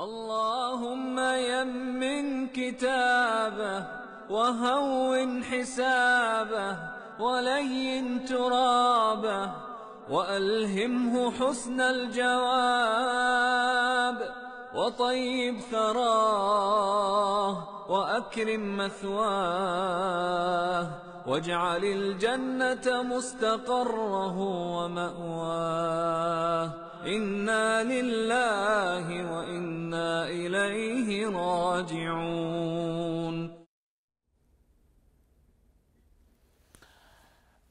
اللهم يمن كتابه وهون حسابه ولين ترابه والهمه حسن الجواب وطيب ثراه واكرم مثواه واجعل الجنه مستقره وماواه انا لله وانا اليه راجعون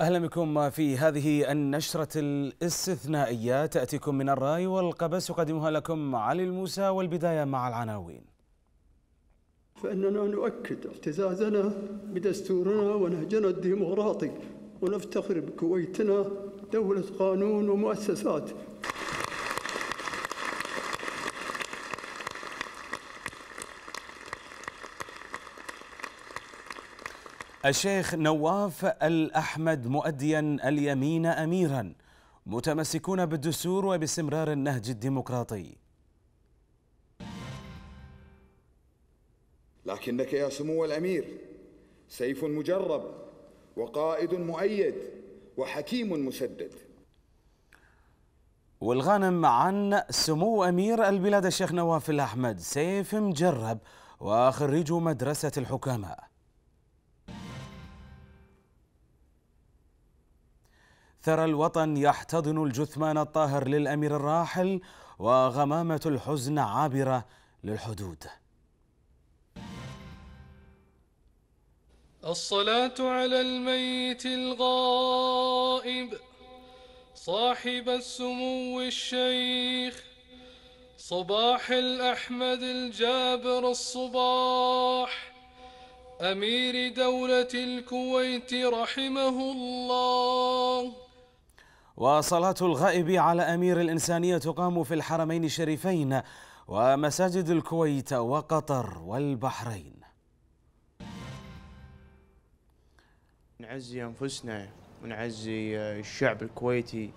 اهلا بكم في هذه النشره الاستثنائيه تاتيكم من الراي والقبس يقدمها لكم علي الموسى والبدايه مع العناوين فاننا نؤكد اعتزازنا بدستورنا ونهجنا الديمقراطي ونفتخر بكويتنا دوله قانون ومؤسسات الشيخ نواف الأحمد مؤديا اليمين أميرا متمسكون بالدستور وباستمرار النهج الديمقراطي لكنك يا سمو الأمير سيف مجرب وقائد مؤيد وحكيم مسدد والغانم عن سمو أمير البلاد الشيخ نواف الأحمد سيف مجرب وخريج مدرسة الحكامة ثرى الوطن يحتضن الجثمان الطاهر للأمير الراحل وغمامة الحزن عابرة للحدود الصلاة على الميت الغائب صاحب السمو الشيخ صباح الأحمد الجابر الصباح أمير دولة الكويت رحمه الله وصلاة الغائب على أمير الإنسانية تقام في الحرمين الشريفين ومساجد الكويت وقطر والبحرين نعزي أنفسنا ونعزي آه، الشعب الكويتي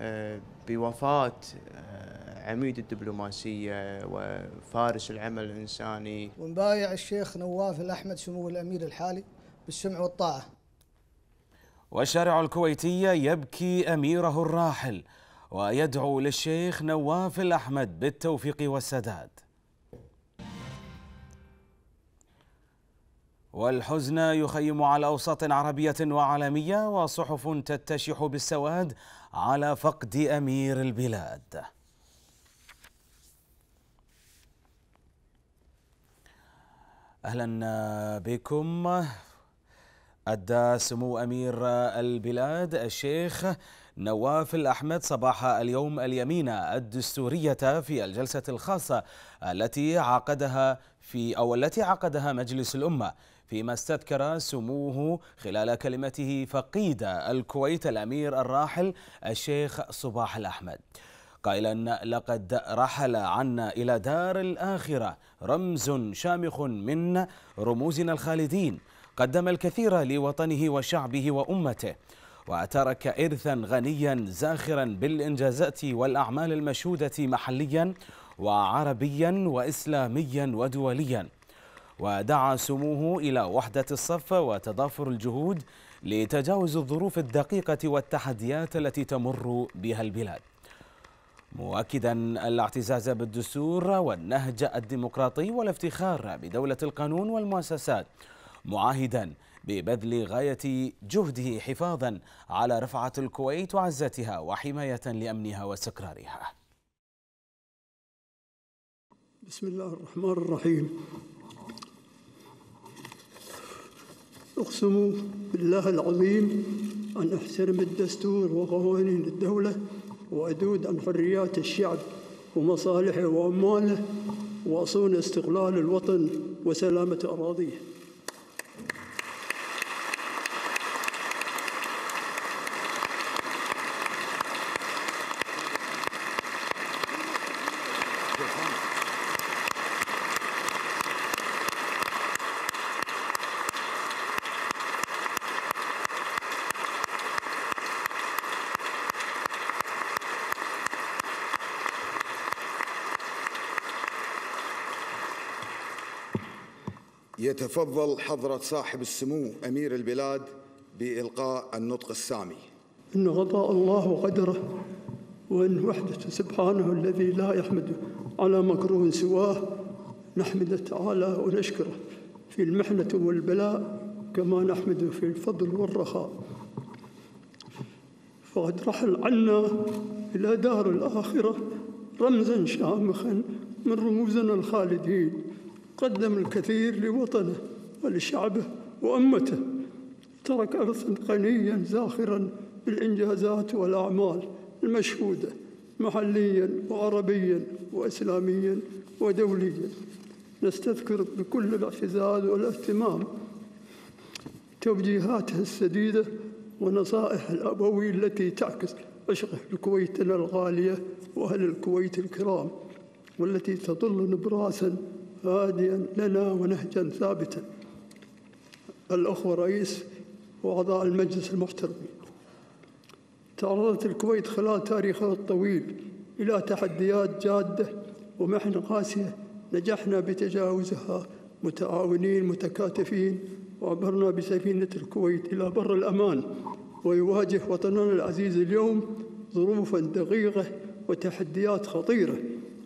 آه، بوفاة آه، عميد الدبلوماسية وفارس العمل الإنساني ونبايع الشيخ نواف الأحمد سمو الأمير الحالي بالسمع والطاعة والشارع الكويتي يبكي أميره الراحل ويدعو للشيخ نواف الأحمد بالتوفيق والسداد والحزن يخيم على أوساط عربية وعالمية وصحف تتشح بالسواد على فقد أمير البلاد أهلا بكم أدى سمو أمير البلاد الشيخ نواف الأحمد صباح اليوم اليمين الدستورية في الجلسة الخاصة التي عقدها في أو التي عقدها مجلس الأمة فيما استذكر سموه خلال كلمته فقيد الكويت الأمير الراحل الشيخ صباح الأحمد قائلا لقد رحل عنا إلى دار الآخرة رمز شامخ من رموزنا الخالدين قدم الكثير لوطنه وشعبه وأمته وترك إرثا غنيا زاخرا بالإنجازات والأعمال المشهودة محليا وعربيا وإسلاميا ودوليا ودعا سموه إلى وحدة الصف وتضافر الجهود لتجاوز الظروف الدقيقة والتحديات التي تمر بها البلاد مؤكدا الاعتزاز بالدستور والنهج الديمقراطي والافتخار بدولة القانون والمؤسسات معاهدا ببذل غاية جهده حفاظا على رفعة الكويت وعزتها وحماية لأمنها واستقرارها بسم الله الرحمن الرحيم أقسم بالله العظيم أن أحترم الدستور وقوانين الدولة وأدود عن حريات الشعب ومصالحه وأمواله وأصون استقلال الوطن وسلامة أراضيه يتفضل حضرة صاحب السمو أمير البلاد بإلقاء النطق السامي إن غضاء الله قدره وإن وحدة سبحانه الذي لا يحمد على مكروه سواه نحمده تعالى ونشكره في المحنة والبلاء كما نحمده في الفضل والرخاء فقد رحل عنا إلى دار الآخرة رمزا شامخا من رموزنا الخالدين قدم الكثير لوطنه ولشعبه وأمته ترك إرثا غنيا زاخرا بالإنجازات والأعمال المشهودة محليا وعربيا وإسلاميا ودوليا نستذكر بكل الاعتزاز والاهتمام توجيهاته السديدة ونصائح الأبوي التي تعكس عشقه لكويتنا الغالية وأهل الكويت الكرام والتي تطل نبراسا هاديا لنا ونهجا ثابتا الأخوة الرئيس وأعضاء المجلس المحترمين تعرضت الكويت خلال تاريخها الطويل إلى تحديات جادة ومحن قاسية نجحنا بتجاوزها متعاونين متكاتفين وعبرنا بسفينة الكويت إلى بر الأمان ويواجه وطننا العزيز اليوم ظروفا دقيقة وتحديات خطيرة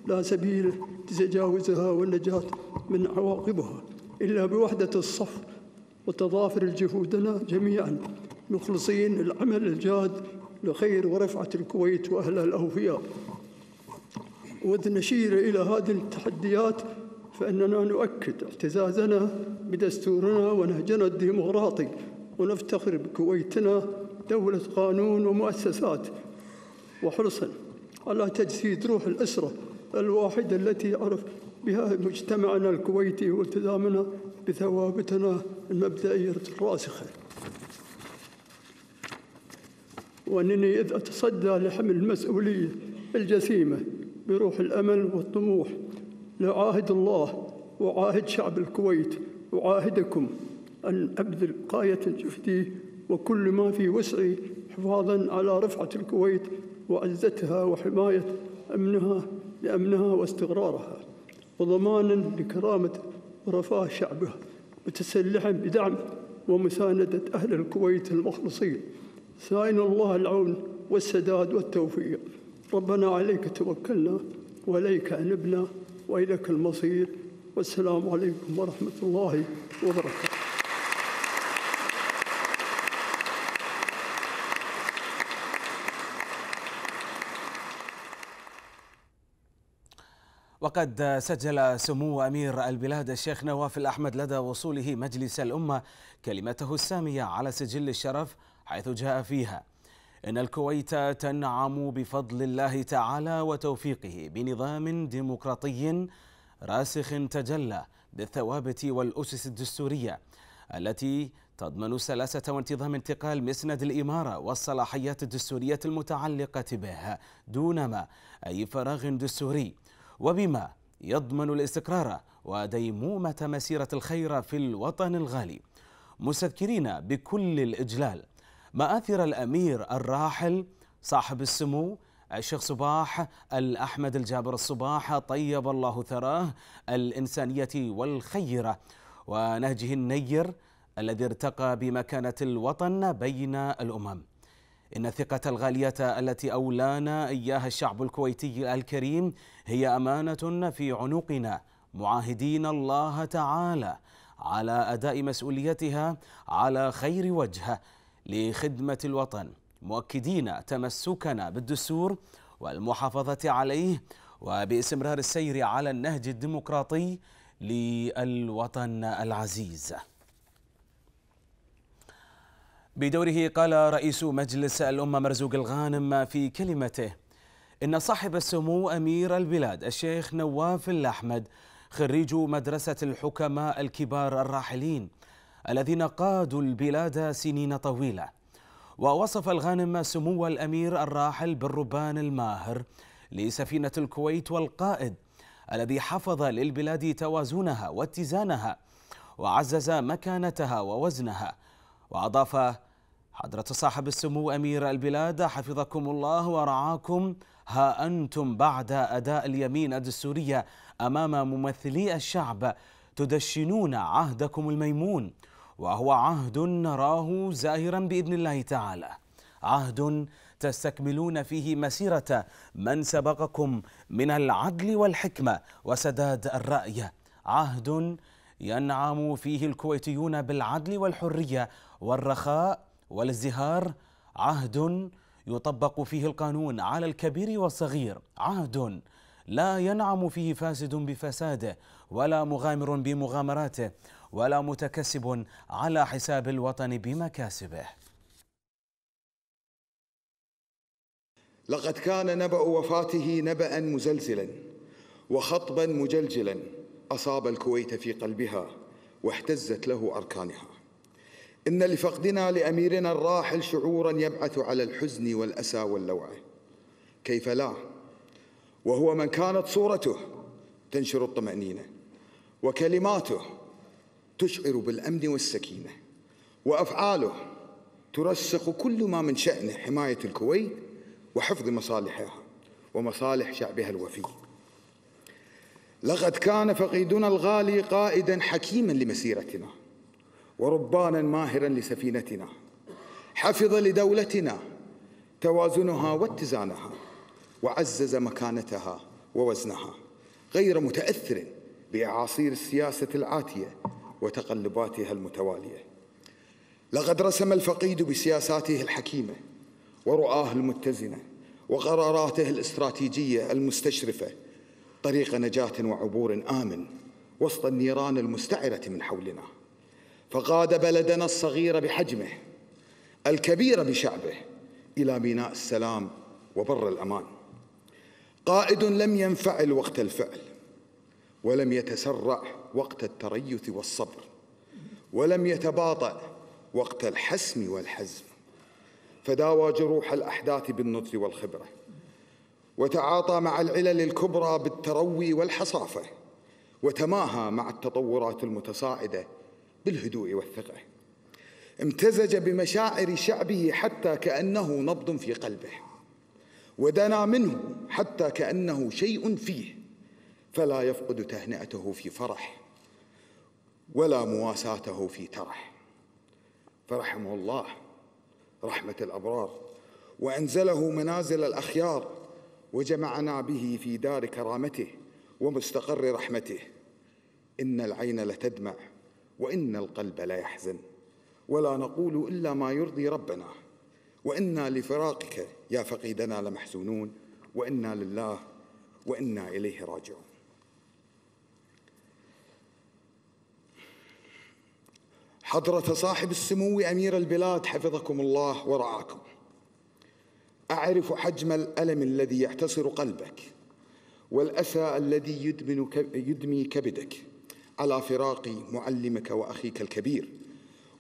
لا سبيل لتجاوزها والنجاة من عواقبها إلا بوحدة الصف وتضافر جهودنا جميعا مخلصين العمل الجاد لخير ورفعة الكويت وأهلها الأوفياء وإذ نشير إلى هذه التحديات فإننا نؤكد اعتزازنا بدستورنا ونهجنا الديمقراطي ونفتخر بكويتنا دولة قانون ومؤسسات وحرصا على تجسيد روح الأسرة الواحدة التي عرف بها مجتمعنا الكويتي والتزامنا بثوابتنا المبدئية الراسخة وأنني إذ أتصدى لحمل المسؤولية الجسيمة بروح الأمل والطموح لعاهد الله وعاهد شعب الكويت وعاهدكم أن أبذل غاية جهدي وكل ما في وسعي حفاظا على رفعة الكويت وعزتها وحماية أمنها لأمنها واستقرارها وضمانا لكرامة ورفاه شعبها متسلحا بدعم ومساندة أهل الكويت المخلصين سائل الله العون والسداد والتوفيق ربنا عليك توكلنا وإليك أنبنا وإليك المصير والسلام عليكم ورحمة الله وبركاته وقد سجل سمو أمير البلاد الشيخ نواف الأحمد لدى وصوله مجلس الأمة كلمته السامية على سجل الشرف حيث جاء فيها إن الكويت تنعم بفضل الله تعالى وتوفيقه بنظام ديمقراطي راسخ تجلى بالثوابت والأسس الدستورية التي تضمن سلاسة وانتظام انتقال مسند الإمارة والصلاحيات الدستورية المتعلقة به دونما أي فراغ دستوري وبما يضمن الاستقرار وديمومة مسيرة الخير في الوطن الغالي مستذكرين بكل الإجلال مآثر الأمير الراحل صاحب السمو الشيخ صباح الأحمد الجابر الصباح طيب الله ثراه الإنسانية والخيرة ونهجه النير الذي ارتقى بمكانة الوطن بين الأمم إن الثقة الغالية التي أولانا إياها الشعب الكويتي الكريم هي أمانة في عنقنا معاهدين الله تعالى على أداء مسؤوليتها على خير وجه لخدمة الوطن مؤكدين تمسكنا بالدستور والمحافظة عليه وباستمرار السير على النهج الديمقراطي للوطن العزيز بدوره قال رئيس مجلس الأمة مرزوق الغانم في كلمته إن صاحب السمو أمير البلاد الشيخ نواف الأحمد خريج مدرسة الحكماء الكبار الراحلين الذين قادوا البلاد سنين طويلة ووصف الغانم سمو الأمير الراحل بالربان الماهر لسفينة الكويت والقائد الذي حفظ للبلاد توازنها واتزانها وعزز مكانتها ووزنها وأضاف حضرة صاحب السمو أمير البلاد حفظكم الله ورعاكم ها أنتم بعد أداء اليمين الدستورية أمام ممثلي الشعب تدشنون عهدكم الميمون وهو عهد نراه زاهرا بإذن الله تعالى عهد تستكملون فيه مسيرة من سبقكم من العدل والحكمة وسداد الرأي عهد ينعم فيه الكويتيون بالعدل والحرية والرخاء والازدهار عهد يطبق فيه القانون على الكبير والصغير عهد لا ينعم فيه فاسد بفساده ولا مغامر بمغامراته ولا متكسب على حساب الوطن بمكاسبه لقد كان نبأ وفاته نبأ مزلزلا وخطبا مجلجلا أصاب الكويت في قلبها واهتزت له أركانها إن لفقدنا لأميرنا الراحل شعورا يبعث على الحزن والأسى واللوعة كيف لا وهو من كانت صورته تنشر الطمأنينة وكلماته تشعر بالأمن والسكينة وأفعاله ترسخ كل ما من شأنه حماية الكويت وحفظ مصالحها ومصالح شعبها الوفي لقد كان فقيدنا الغالي قائدا حكيما لمسيرتنا وربانا ماهرا لسفينتنا حفظ لدولتنا توازنها واتزانها وعزز مكانتها ووزنها غير متاثر باعاصير السياسه العاتيه وتقلباتها المتواليه لقد رسم الفقيد بسياساته الحكيمه ورؤاه المتزنه وقراراته الاستراتيجيه المستشرفه طريق نجاه وعبور امن وسط النيران المستعره من حولنا فقاد بلدنا الصغير بحجمه الكبير بشعبه الى بناء السلام وبر الامان قائد لم ينفعل وقت الفعل ولم يتسرع وقت التريث والصبر ولم يتباطأ وقت الحسم والحزم فداوى جروح الأحداث بالنضج والخبرة وتعاطى مع العلل الكبرى بالتروي والحصافة وتماهى مع التطورات المتصاعدة بالهدوء والثقة امتزج بمشاعر شعبه حتى كأنه نبض في قلبه ودنا منه حتى كأنه شيء فيه فلا يفقد تهنئته في فرح ولا مواساته في ترح فرحمه الله رحمة الأبرار وأنزله منازل الأخيار وجمعنا به في دار كرامته ومستقر رحمته إن العين لتدمع وإن القلب لا يحزن ولا نقول إلا ما يرضي ربنا وإنا لفراقك يا فقيدنا لمحزونون وإنا لله وإنا إليه راجعون حضرة صاحب السمو أمير البلاد حفظكم الله ورعاكم أعرف حجم الألم الذي يعتصر قلبك والأسى الذي يدمن يدمي كبدك على فراق معلمك واخيك الكبير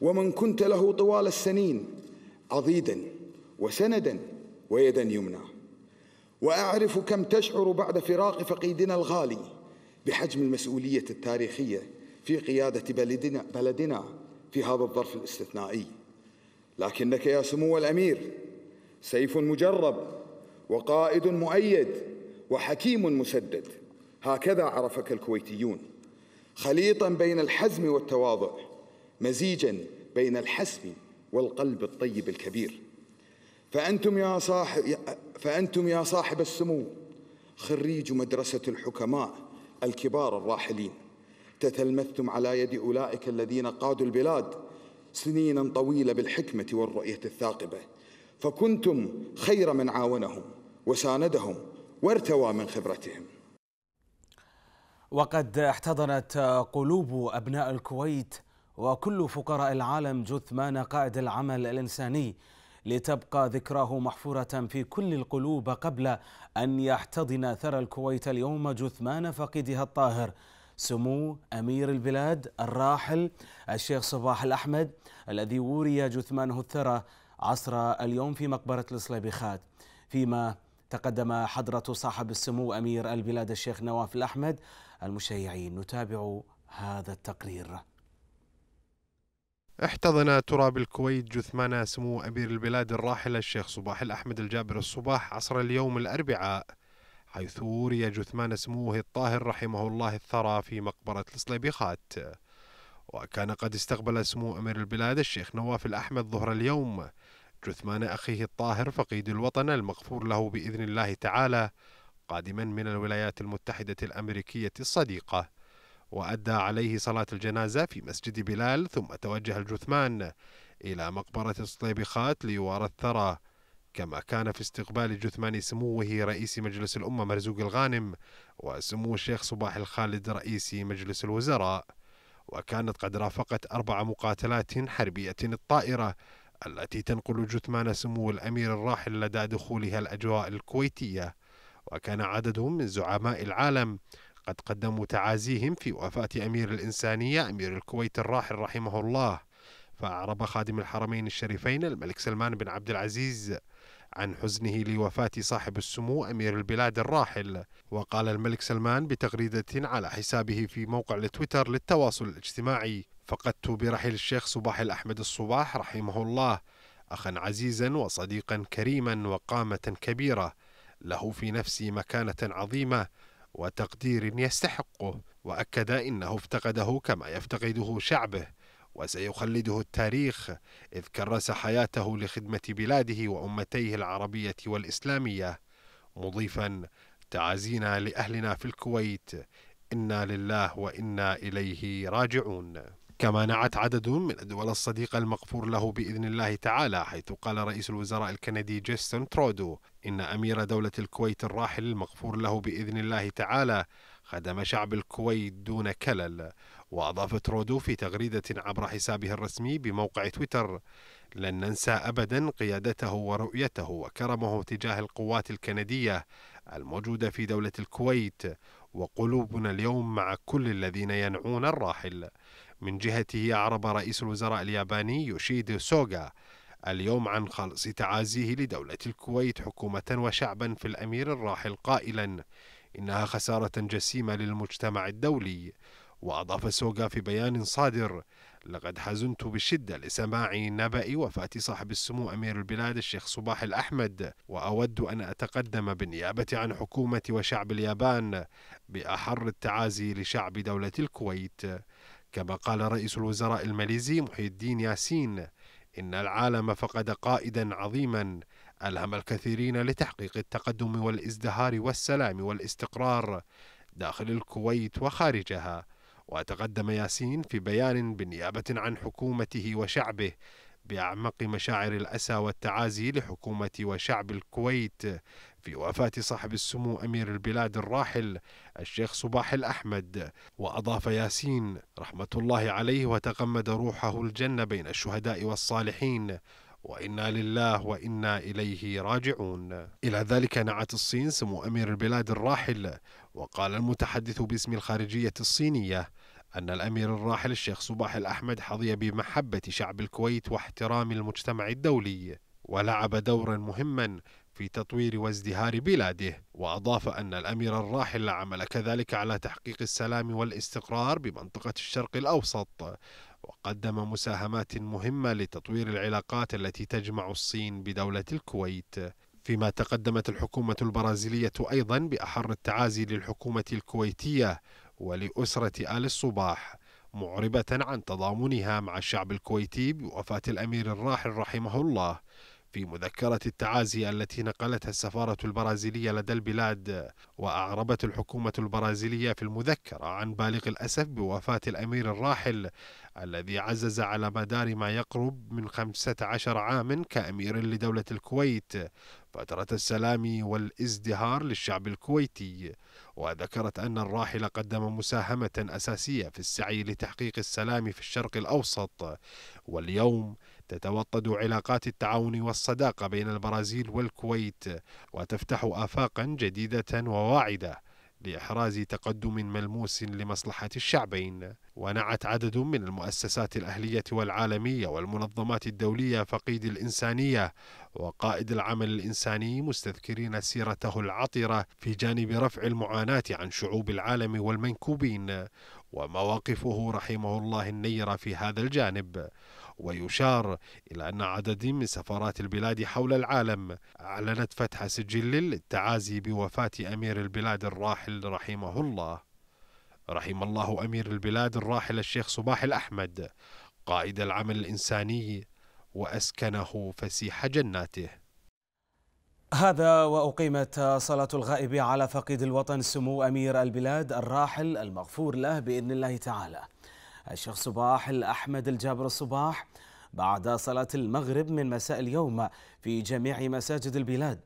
ومن كنت له طوال السنين عضيدا وسندا ويدا يمنى واعرف كم تشعر بعد فراق فقيدنا الغالي بحجم المسؤوليه التاريخيه في قياده بلدنا بلدنا في هذا الظرف الاستثنائي لكنك يا سمو الامير سيف مجرب وقائد مؤيد وحكيم مسدد هكذا عرفك الكويتيون خليطا بين الحزم والتواضع مزيجا بين الحسم والقلب الطيب الكبير فأنتم يا صاحب فأنتم يا صاحب السمو خريج مدرسة الحكماء الكبار الراحلين تتلمذتم على يد أولئك الذين قادوا البلاد سنينا طويلة بالحكمة والرؤية الثاقبة فكنتم خير من عاونهم وساندهم وارتوى من خبرتهم وقد احتضنت قلوب أبناء الكويت وكل فقراء العالم جثمان قائد العمل الإنساني لتبقى ذكراه محفورة في كل القلوب قبل أن يحتضن ثرى الكويت اليوم جثمان فقيدها الطاهر سمو أمير البلاد الراحل الشيخ صباح الأحمد الذي وري جثمانه الثرى عصر اليوم في مقبرة الصليبخات فيما تقدم حضرة صاحب السمو أمير البلاد الشيخ نواف الأحمد المشيعين نتابع هذا التقرير احتضن تراب الكويت جثمان سمو أمير البلاد الراحل الشيخ صباح الأحمد الجابر الصباح عصر اليوم الأربعاء حيث وري جثمان سموه الطاهر رحمه الله الثرى في مقبرة الصليبيخات وكان قد استقبل سمو أمير البلاد الشيخ نواف الأحمد ظهر اليوم جثمان أخيه الطاهر فقيد الوطن المغفور له بإذن الله تعالى قادما من الولايات المتحدة الأمريكية الصديقة وأدى عليه صلاة الجنازة في مسجد بلال ثم توجه الجثمان إلى مقبرة الصليبخات ليوارى الثرى كما كان في استقبال جثمان سموه رئيس مجلس الأمة مرزوق الغانم وسمو الشيخ صباح الخالد رئيس مجلس الوزراء وكانت قد رافقت أربع مقاتلات حربية الطائرة التي تنقل جثمان سمو الأمير الراحل لدى دخولها الأجواء الكويتية وكان عددهم من زعماء العالم قد قدموا تعازيهم في وفاة أمير الإنسانية أمير الكويت الراحل رحمه الله فأعرب خادم الحرمين الشريفين الملك سلمان بن عبد العزيز عن حزنه لوفاة صاحب السمو أمير البلاد الراحل وقال الملك سلمان بتغريدة على حسابه في موقع التويتر للتواصل الاجتماعي فقدت برحيل الشيخ صباح الأحمد الصباح رحمه الله أخا عزيزا وصديقا كريما وقامة كبيرة له في نفسي مكانة عظيمة وتقدير يستحقه وأكد إنه افتقده كما يفتقده شعبه وسيخلده التاريخ إذ كرس حياته لخدمة بلاده وأمتيه العربية والإسلامية مضيفا تعازينا لأهلنا في الكويت إنا لله وإنا إليه راجعون كما نعت عدد من الدول الصديقة المغفور له بإذن الله تعالى حيث قال رئيس الوزراء الكندي جيستون ترودو إن أمير دولة الكويت الراحل المغفور له بإذن الله تعالى خدم شعب الكويت دون كلل وأضاف ترودو في تغريدة عبر حسابه الرسمي بموقع تويتر لن ننسى أبدا قيادته ورؤيته وكرمه تجاه القوات الكندية الموجودة في دولة الكويت وقلوبنا اليوم مع كل الذين ينعون الراحل من جهته أعرب رئيس الوزراء الياباني يوشيد سوغا اليوم عن خلص تعازيه لدولة الكويت حكومة وشعبا في الأمير الراحل قائلا إنها خسارة جسيمة للمجتمع الدولي وأضاف سوغا في بيان صادر لقد حزنت بشدة لسماع نبأ وفاة صاحب السمو أمير البلاد الشيخ صباح الأحمد وأود أن أتقدم بالنيابة عن حكومة وشعب اليابان بأحر التعازي لشعب دولة الكويت كما قال رئيس الوزراء الماليزي محي الدين ياسين إن العالم فقد قائدا عظيما ألهم الكثيرين لتحقيق التقدم والازدهار والسلام والاستقرار داخل الكويت وخارجها وتقدم ياسين في بيان بالنيابة عن حكومته وشعبه بأعمق مشاعر الأسى والتعازي لحكومة وشعب الكويت في وفاة صاحب السمو أمير البلاد الراحل الشيخ صباح الأحمد وأضاف ياسين رحمة الله عليه وتغمد روحه الجنة بين الشهداء والصالحين وإنا لله وإنا إليه راجعون إلى ذلك نعت الصين سمو أمير البلاد الراحل وقال المتحدث باسم الخارجية الصينية أن الأمير الراحل الشيخ صباح الأحمد حظي بمحبة شعب الكويت واحترام المجتمع الدولي ولعب دورا مهما في تطوير وازدهار بلاده وأضاف أن الأمير الراحل عمل كذلك على تحقيق السلام والاستقرار بمنطقة الشرق الأوسط وقدم مساهمات مهمة لتطوير العلاقات التي تجمع الصين بدولة الكويت فيما تقدمت الحكومة البرازيلية أيضا بأحر التعازي للحكومة الكويتية ولأسرة آل الصباح معربة عن تضامنها مع الشعب الكويتي بوفاة الأمير الراحل رحمه الله في مذكرة التعازي التي نقلتها السفارة البرازيلية لدى البلاد وأعربت الحكومة البرازيلية في المذكرة عن بالغ الأسف بوفاة الأمير الراحل الذي عزز على مدار ما يقرب من 15 عاما كأمير لدولة الكويت فترة السلام والازدهار للشعب الكويتي وذكرت أن الراحل قدم مساهمة أساسية في السعي لتحقيق السلام في الشرق الأوسط واليوم تتوطد علاقات التعاون والصداقة بين البرازيل والكويت وتفتح آفاقا جديدة وواعدة لإحراز تقدم ملموس لمصلحة الشعبين ونعت عدد من المؤسسات الأهلية والعالمية والمنظمات الدولية فقيد الإنسانية وقائد العمل الإنساني مستذكرين سيرته العطرة في جانب رفع المعاناة عن شعوب العالم والمنكوبين ومواقفه رحمه الله النيرة في هذا الجانب ويشار إلى أن عدد من سفارات البلاد حول العالم أعلنت فتح سجل للتعازي بوفاة أمير البلاد الراحل رحمه الله رحم الله أمير البلاد الراحل الشيخ صباح الأحمد قائد العمل الإنساني وأسكنه فسيح جناته هذا وأقيمت صلاة الغائب على فقيد الوطن سمو أمير البلاد الراحل المغفور له بإذن الله تعالى الشيخ صباح الأحمد الجابر الصباح بعد صلاة المغرب من مساء اليوم في جميع مساجد البلاد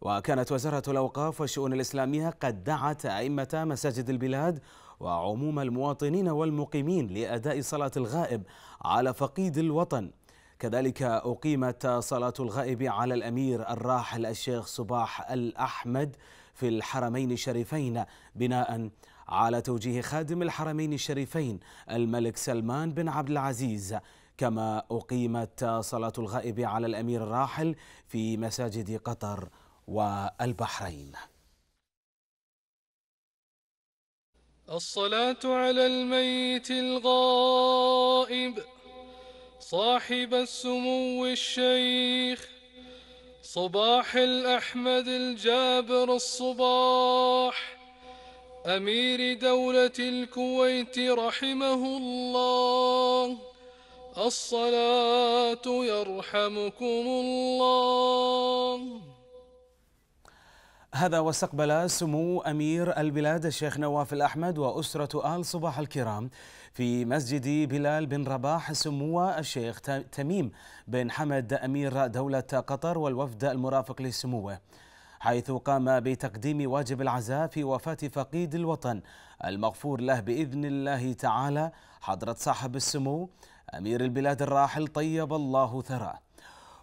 وكانت وزارة الأوقاف والشؤون الإسلامية قد دعت أئمة مساجد البلاد وعموم المواطنين والمقيمين لأداء صلاة الغائب على فقيد الوطن كذلك أقيمت صلاة الغائب على الأمير الراحل الشيخ صباح الأحمد في الحرمين الشريفين بناء على توجيه خادم الحرمين الشريفين الملك سلمان بن عبد العزيز كما أقيمت صلاة الغائب على الأمير الراحل في مساجد قطر والبحرين الصلاة على الميت الغائب صاحب السمو الشيخ صباح الأحمد الجابر الصباح أمير دولة الكويت رحمه الله الصلاة يرحمكم الله هذا واستقبل سمو أمير البلاد الشيخ نواف الأحمد وأسرة آل صباح الكرام في مسجد بلال بن رباح سمو الشيخ تميم بن حمد أمير دولة قطر والوفد المرافق لسموه حيث قام بتقديم واجب العزاء في وفاة فقيد الوطن المغفور له بإذن الله تعالى حضرة صاحب السمو أمير البلاد الراحل طيب الله ثراه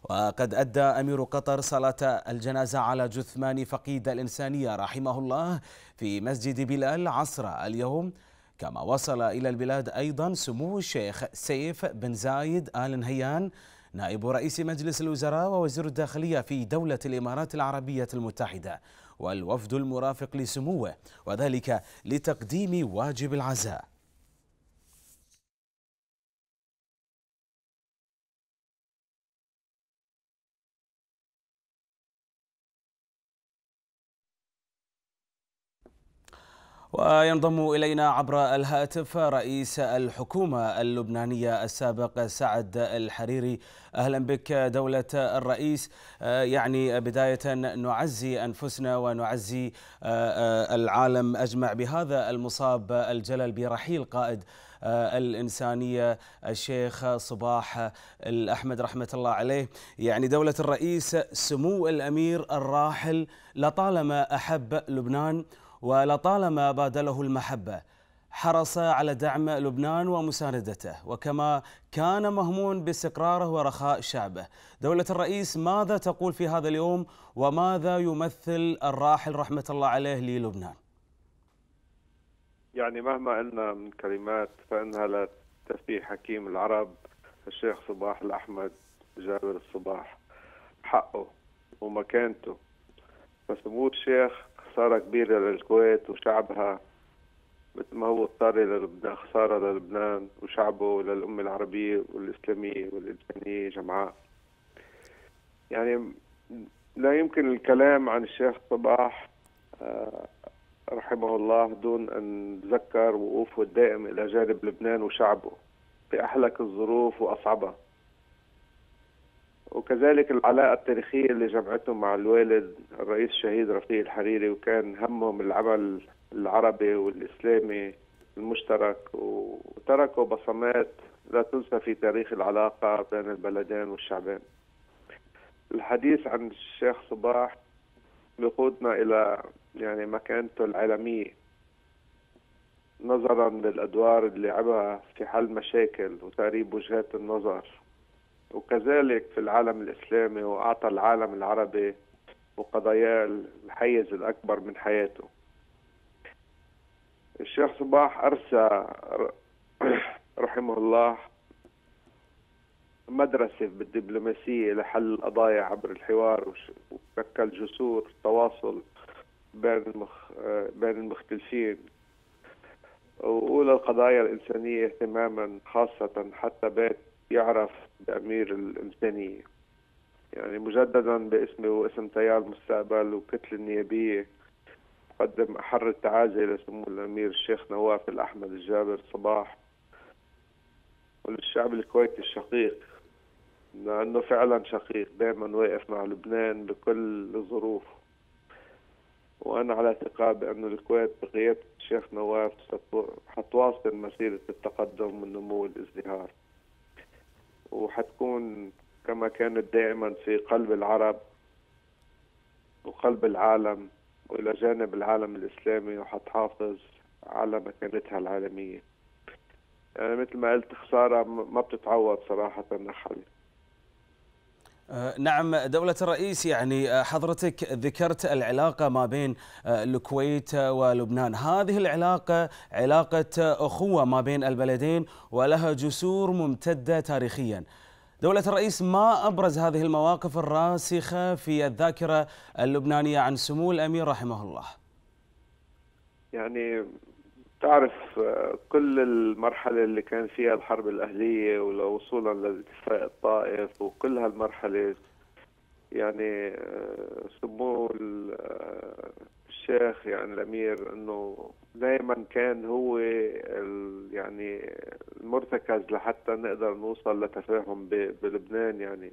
وقد أدى أمير قطر صلاة الجنازة على جثمان فقيد الإنسانية رحمه الله في مسجد بلال عصر اليوم كما وصل إلى البلاد أيضا سمو الشيخ سيف بن زايد آل نهيان نائب رئيس مجلس الوزراء ووزير الداخلية في دولة الإمارات العربية المتحدة والوفد المرافق لسموه وذلك لتقديم واجب العزاء وينضم إلينا عبر الهاتف رئيس الحكومة اللبنانية السابق سعد الحريري أهلا بك دولة الرئيس آه، يعني بداية نعزي أنفسنا ونعزي آه، آه، العالم أجمع بهذا المصاب الجلل برحيل قائد الإنسانية الشيخ صباح الأحمد رحمة الله عليه يعني دولة الرئيس سمو الأمير الراحل لطالما أحب لبنان ولطالما بادله المحبة حرص على دعم لبنان ومساندته وكما كان مهمون باستقراره ورخاء شعبه دولة الرئيس ماذا تقول في هذا اليوم وماذا يمثل الراحل رحمة الله عليه للبنان يعني مهما قلنا من كلمات فإنها لا تفي حكيم العرب الشيخ صباح الأحمد جابر الصباح حقه ومكانته فسموه الشيخ خسارة كبيرة للكويت وشعبها مثل ما هو اضطر للبنان خسارة للبنان وشعبه وللأمة العربية والإسلامية والإنسانية جمعاء يعني لا يمكن الكلام عن الشيخ صباح آه، رحمه الله دون أن نتذكر وقوفه الدائم إلى جانب لبنان وشعبه بأحلك الظروف وأصعبها وكذلك العلاقة التاريخية اللي جمعتهم مع الوالد الرئيس الشهيد رفيق الحريري وكان همهم العمل العربي والإسلامي المشترك وتركوا بصمات لا تنسى في تاريخ العلاقة بين البلدين والشعبين الحديث عن الشيخ صباح بيقودنا إلى يعني مكانته العالمية نظرا للأدوار اللي لعبها في حل مشاكل وتقريب وجهات النظر وكذلك في العالم الإسلامي وأعطى العالم العربي وقضاياه الحيز الأكبر من حياته الشيخ صباح أرسى رحمه الله مدرسة بالدبلوماسية لحل القضايا عبر الحوار وشكل جسور تواصل بين المخ... بين المختلفين وأولى القضايا الإنسانية اهتماما خاصة حتى بيت يعرف الأمير الإمكانية يعني مجددا باسمي واسم تيار المستقبل والكتلة النيابية قدم أحر التعازي لسمو الأمير الشيخ نواف الأحمد الجابر صباح وللشعب الكويتي الشقيق لأنه فعلا شقيق دائما واقف مع لبنان بكل الظروف وأنا على ثقة بانه الكويت بقيادة الشيخ نواف حتواصل مسيرة التقدم والنمو والازدهار وحتكون كما كانت دائما في قلب العرب وقلب العالم والى جانب العالم الاسلامي وحتحافظ على مكانتها العالميه يعني مثل ما قلت خساره ما بتتعوض صراحه النخل آه، نعم دولة الرئيس يعني آه، حضرتك ذكرت العلاقة ما بين آه، الكويت ولبنان هذه العلاقة علاقة أخوة ما بين البلدين ولها جسور ممتدة تاريخياً دولة الرئيس ما أبرز هذه المواقف الراسخة في الذاكرة اللبنانية عن سمو الأمير رحمه الله يعني تعرف آه، كل المرحلة اللي كان فيها الحرب الأهلية ووصولا لاتفاق الطائف وكل هالمرحلة يعني آه، سمو آه، الشيخ يعني الأمير أنه دائما كان هو يعني المرتكز لحتى نقدر نوصل لتفاهم بلبنان يعني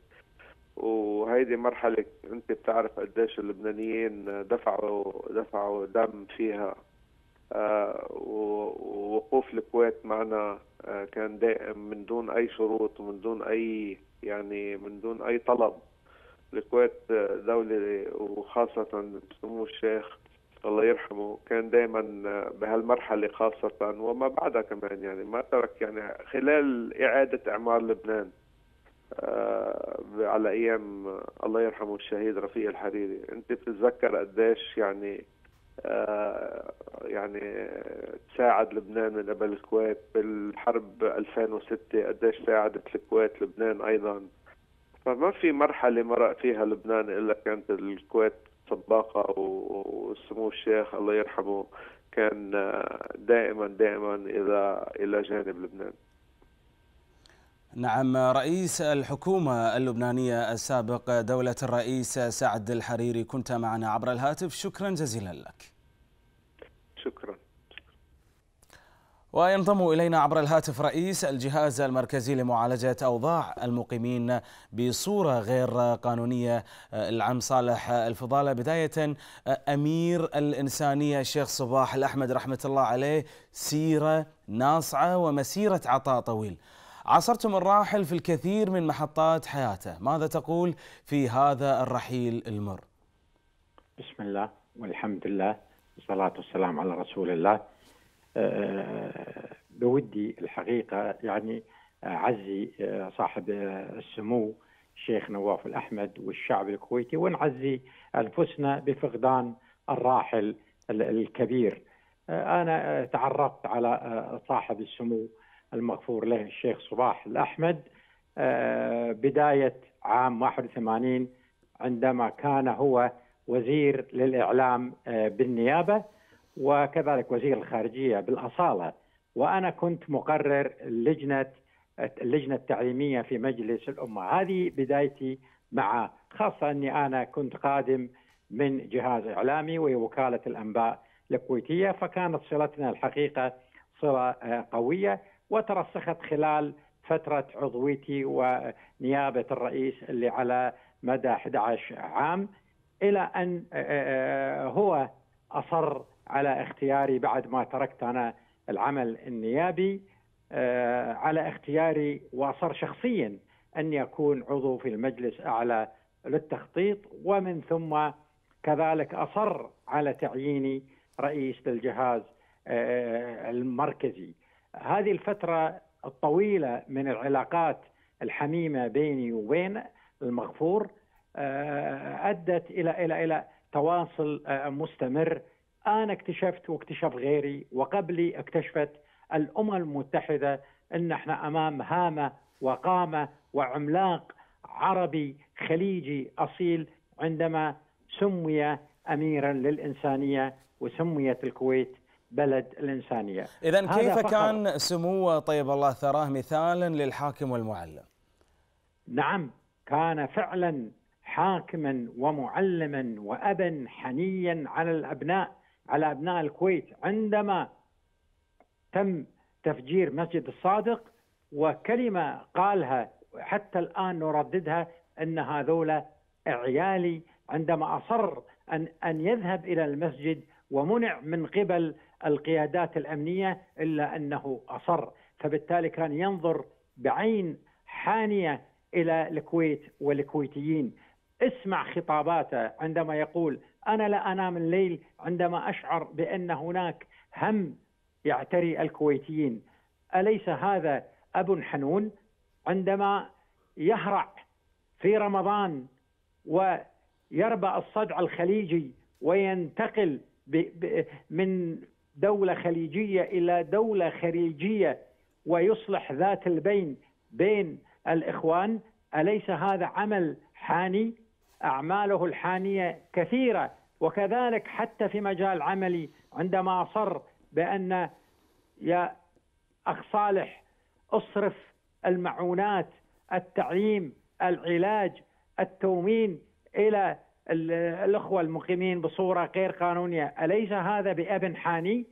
وهيدي مرحلة أنت بتعرف قديش اللبنانيين دفعوا دفعوا دم فيها آه، ووقوف الكويت معنا آه، كان دائم من دون اي شروط ومن دون اي يعني من دون اي طلب الكويت آه، دولة وخاصة سمو الشيخ الله يرحمه كان دائما بهالمرحلة خاصة وما بعدها كمان يعني ما ترك يعني خلال إعادة إعمار لبنان على أيام الله يرحمه الشهيد رفيق الحريري أنت بتتذكر قديش يعني آه، يعني ساعد لبنان من قبل الكويت بالحرب 2006 قديش ساعدت الكويت لبنان ايضا فما في مرحله مرق فيها لبنان الا كانت الكويت سباقه وسمو الشيخ الله يرحمه كان آه، دائما دائما الى الى جانب لبنان نعم رئيس الحكومة اللبنانية السابق دولة الرئيس سعد الحريري كنت معنا عبر الهاتف شكرا جزيلا لك شكرا وينضم إلينا عبر الهاتف رئيس الجهاز المركزي لمعالجة أوضاع المقيمين بصورة غير قانونية العم صالح الفضالة بداية أمير الإنسانية الشيخ صباح الأحمد رحمة الله عليه سيرة ناصعة ومسيرة عطاء طويل عاصرتم الراحل في الكثير من محطات حياته ماذا تقول في هذا الرحيل المر بسم الله والحمد لله والصلاة والسلام على رسول الله آه، بودي الحقيقة يعني أعزي آه، صاحب آه، السمو الشيخ نواف الأحمد والشعب الكويتي ونعزي أنفسنا بفقدان الراحل الكبير أنا تعرفت على صاحب السمو المغفور له الشيخ صباح الأحمد آه، بداية عام 81 عندما كان هو وزير للإعلام آه، بالنيابة وكذلك وزير الخارجية بالأصالة وأنا كنت مقرر لجنة اللجنة التعليمية في مجلس الأمة هذه بدايتي مع خاصة أني أنا كنت قادم من جهاز إعلامي ووكالة الأنباء الكويتية فكانت صلتنا الحقيقة صلة آه، قوية وترسخت خلال فترة عضويتي ونيابة الرئيس اللي على مدى 11 عام إلى أن آه، آه، هو أصر على اختياري بعد ما تركت أنا العمل النيابي آه، على اختياري وأصر شخصيا أن يكون عضو في المجلس أعلى للتخطيط ومن ثم كذلك أصر على تعييني رئيس للجهاز المركزي هذه الفترة الطويلة من العلاقات الحميمة بيني وبين المغفور آه، أدت إلى إلى إلى تواصل آه، مستمر أنا اكتشفت واكتشف غيري وقبلي اكتشفت الأمم المتحدة أن احنا أمام هامة وقامة وعملاق عربي خليجي أصيل عندما سمي أميرا للإنسانية وسميت الكويت بلد الإنسانية إذا كيف كان سمو طيب الله ثراه مثالا للحاكم والمعلم نعم كان فعلا حاكما ومعلما وأبا حنيا على الأبناء على أبناء الكويت عندما تم تفجير مسجد الصادق وكلمة قالها حتى الآن نرددها أن هذول عيالي عندما أصر أن أن يذهب إلى المسجد ومنع من قبل القيادات الامنيه الا انه اصر، فبالتالي كان ينظر بعين حانيه الى الكويت والكويتيين. اسمع خطاباته عندما يقول انا لا انام الليل عندما اشعر بان هناك هم يعتري الكويتيين. اليس هذا اب حنون؟ عندما يهرع في رمضان ويربأ الصدع الخليجي وينتقل من دولة خليجية إلى دولة خليجية ويصلح ذات البين بين الإخوان أليس هذا عمل حاني أعماله الحانية كثيرة وكذلك حتى في مجال عملي عندما أصر بأن يا أخ صالح أصرف المعونات التعليم العلاج التومين إلى الأخوة المقيمين بصورة غير قانونية أليس هذا بأب حاني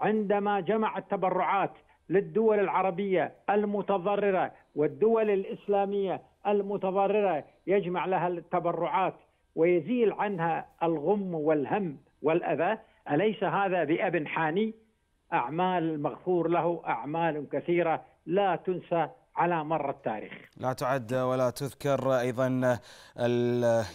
عندما جمع التبرعات للدول العربية المتضررة والدول الإسلامية المتضررة يجمع لها التبرعات ويزيل عنها الغم والهم والأذى أليس هذا بأب حاني أعمال مغفور له أعمال كثيرة لا تنسى على مر التاريخ لا تعد ولا تذكر ايضا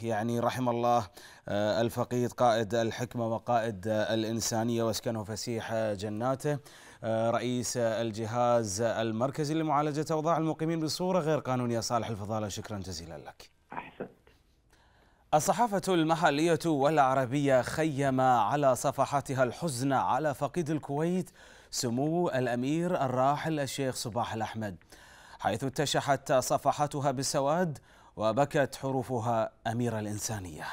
يعني رحم الله آه، الفقيد قائد الحكمه وقائد الانسانيه واسكنه فسيح جناته آه، رئيس الجهاز المركزي لمعالجه اوضاع المقيمين بصوره غير قانونيه صالح الفضاله شكرا جزيلا لك احسنت الصحافة المحلية والعربية خيم على صفحاتها الحزن على فقيد الكويت سمو الأمير الراحل الشيخ صباح الأحمد حيث اتشحت صفحاتها بالسواد وبكت حروفها أمير الإنسانية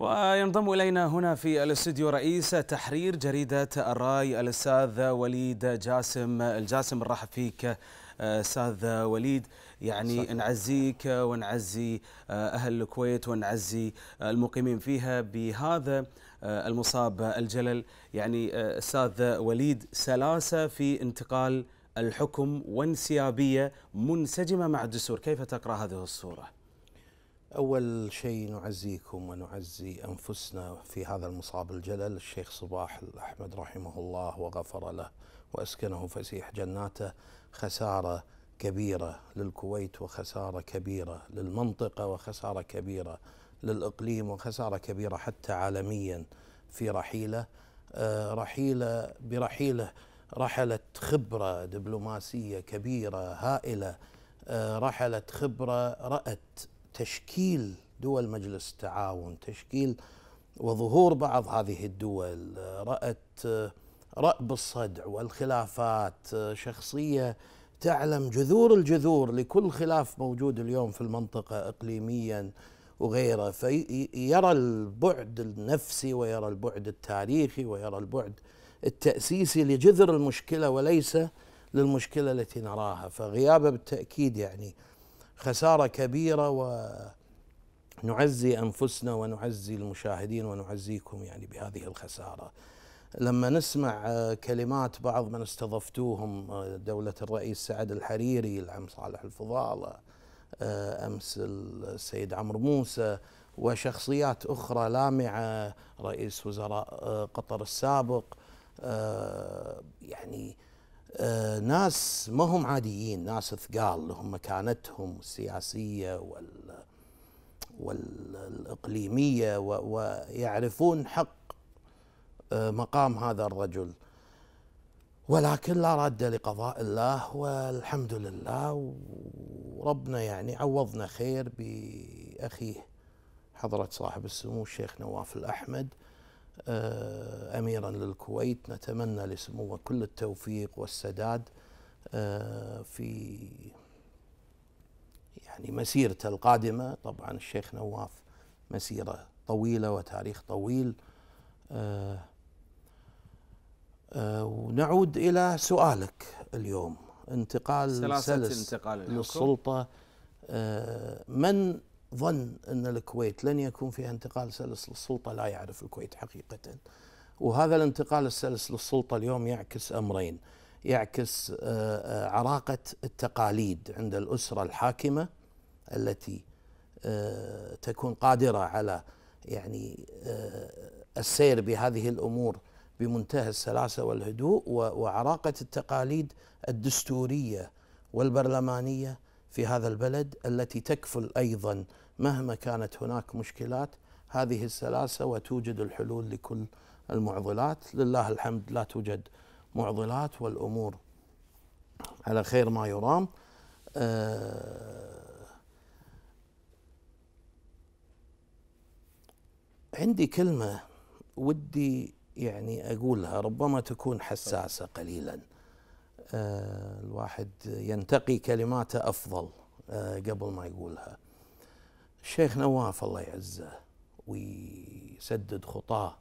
وينضم إلينا هنا في الاستوديو رئيس تحرير جريدة الرأي الأستاذ وليد جاسم الجاسم نرحب فيك أستاذ وليد يعني نعزيك ونعزي آه، أهل الكويت ونعزي آه، المقيمين فيها بهذا آه، المصاب الجلل يعني أستاذ وليد سلاسة في انتقال الحكم وانسيابية منسجمة مع الدستور كيف تقرأ هذه الصورة؟ أول شيء نعزيكم ونعزي أنفسنا في هذا المصاب الجلل الشيخ صباح الأحمد رحمه الله وغفر له وأسكنه فسيح جناته خسارة كبيرة للكويت وخسارة كبيرة للمنطقة وخسارة كبيرة للإقليم وخسارة كبيرة حتى عالميا في رحيله آه، رحيله برحيله رحلت خبرة دبلوماسية كبيرة هائلة آه، رحلت خبرة رأت تشكيل دول مجلس التعاون تشكيل وظهور بعض هذه الدول آه، رأت آه، رأب الصدع والخلافات آه، شخصية تعلم جذور الجذور لكل خلاف موجود اليوم في المنطقة إقليميا وغيره فيرى البعد النفسي ويرى البعد التاريخي ويرى البعد التأسيسي لجذر المشكلة وليس للمشكلة التي نراها فغيابه بالتأكيد يعني خساره كبيره ونعزي انفسنا ونعزي المشاهدين ونعزيكم يعني بهذه الخساره. لما نسمع كلمات بعض من استضفتوهم دوله الرئيس سعد الحريري العم صالح الفضاله امس السيد عمرو موسى وشخصيات اخرى لامعه رئيس وزراء قطر السابق يعني آه، ناس ما هم عاديين ناس ثقال لهم مكانتهم السياسية وال والإقليمية ويعرفون حق آه، مقام هذا الرجل ولكن لا رد لقضاء الله والحمد لله وربنا يعني عوضنا خير بأخيه حضرة صاحب السمو الشيخ نواف الأحمد آه، اميرا للكويت نتمنى لسموه كل التوفيق والسداد آه، في يعني مسيرته القادمه طبعا الشيخ نواف مسيره طويله وتاريخ طويل آه، ونعود الى سؤالك اليوم انتقال سلس انتقال للسلطه من ظن أن الكويت لن يكون فيها انتقال سلس للسلطة لا يعرف الكويت حقيقة وهذا الانتقال السلس للسلطة اليوم يعكس أمرين يعكس آه، آه، عراقة التقاليد عند الأسرة الحاكمة التي آه، تكون قادرة على يعني السير بهذه الأمور بمنتهى السلاسة والهدوء وعراقة التقاليد الدستورية والبرلمانية في هذا البلد التي تكفل ايضا مهما كانت هناك مشكلات هذه السلاسه وتوجد الحلول لكل المعضلات لله الحمد لا توجد معضلات والامور على خير ما يرام آه عندي كلمه ودي يعني اقولها ربما تكون حساسه قليلا آه، الواحد ينتقي كلماته أفضل آه، قبل ما يقولها الشيخ نواف الله يعزه ويسدد خطاه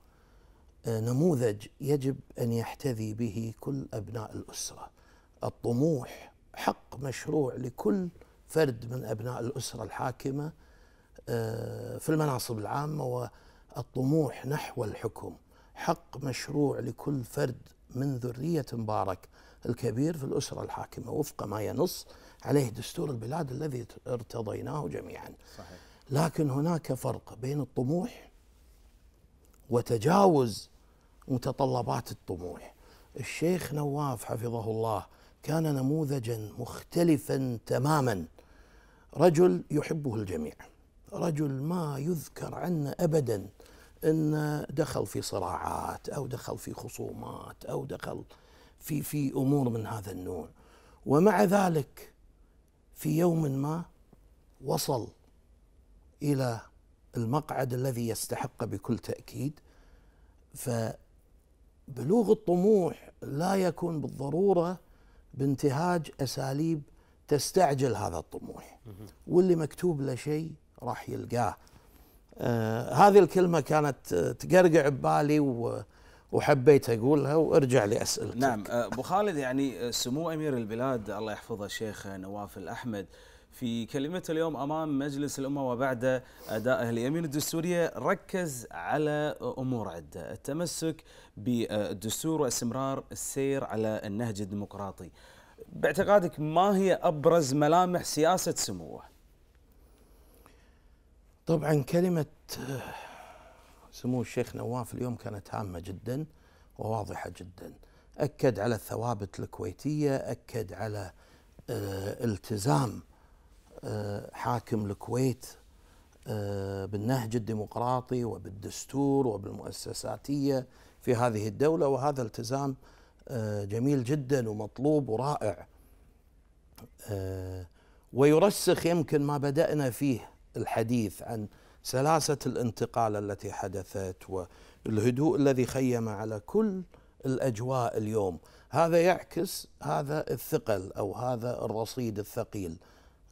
آه، نموذج يجب أن يحتذي به كل أبناء الأسرة الطموح حق مشروع لكل فرد من أبناء الأسرة الحاكمة في المناصب العامة والطموح نحو الحكم حق مشروع لكل فرد من ذرية مبارك الكبير في الأسرة الحاكمة وفق ما ينص عليه دستور البلاد الذي ارتضيناه جميعا صحيح. لكن هناك فرق بين الطموح وتجاوز متطلبات الطموح الشيخ نواف حفظه الله كان نموذجا مختلفا تماما رجل يحبه الجميع رجل ما يذكر عنه ابدا ان دخل في صراعات او دخل في خصومات او دخل في في امور من هذا النوع ومع ذلك في يوم ما وصل الى المقعد الذي يستحق بكل تاكيد فبلوغ الطموح لا يكون بالضروره بانتهاج اساليب تستعجل هذا الطموح واللي مكتوب له شيء راح يلقاه آه هذه الكلمه كانت تقرقع ببالي و وحبيت اقولها وارجع لاسئلتك نعم آه، ابو خالد يعني آه، سمو امير البلاد الله يحفظه الشيخ آه، نواف الاحمد في كلمته اليوم امام مجلس الامه وبعد ادائه اليمين الدستوريه ركز على امور عده، التمسك بالدستور واستمرار السير على النهج الديمقراطي. باعتقادك ما هي ابرز ملامح سياسه سموه؟ طبعا كلمه سمو الشيخ نواف اليوم كانت هامة جدا وواضحة جدا أكد على الثوابت الكويتية أكد على آه، التزام آه، حاكم الكويت آه، بالنهج الديمقراطي وبالدستور وبالمؤسساتية في هذه الدولة وهذا التزام جميل جدا ومطلوب ورائع ويرسخ يمكن ما بدأنا فيه الحديث عن سلاسة الانتقال التي حدثت والهدوء الذي خيم على كل الأجواء اليوم هذا يعكس هذا الثقل أو هذا الرصيد الثقيل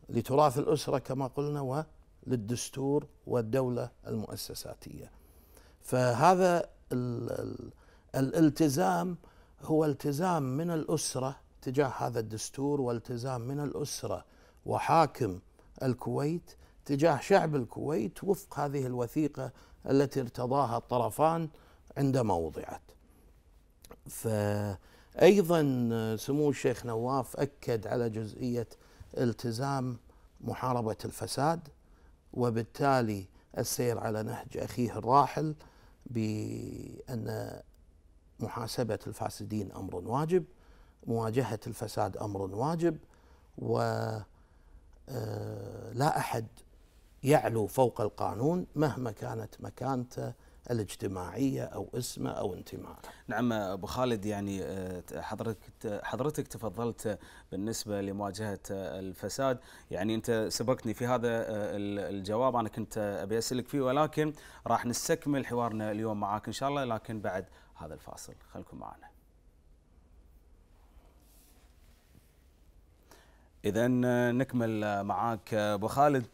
لتراث الأسرة كما قلنا وللدستور والدولة المؤسساتية فهذا الالتزام هو التزام من الأسرة تجاه هذا الدستور والتزام من الأسرة وحاكم الكويت تجاه شعب الكويت وفق هذه الوثيقة التي ارتضاها الطرفان عندما وضعت فأيضا سمو الشيخ نواف أكد على جزئية التزام محاربة الفساد وبالتالي السير على نهج أخيه الراحل بأن محاسبة الفاسدين أمر واجب مواجهة الفساد أمر واجب ولا آه، أحد يعلو فوق القانون مهما كانت مكانته الاجتماعيه او اسمه او انتمائه. نعم ابو خالد يعني آه، حضرتك حضرتك تفضلت بالنسبه لمواجهه الفساد، يعني انت سبقتني في هذا آه، الجواب انا كنت ابي اسالك فيه ولكن راح نستكمل حوارنا اليوم معاك ان شاء الله لكن بعد هذا الفاصل، خلكم معنا. اذا آه، نكمل معاك ابو خالد.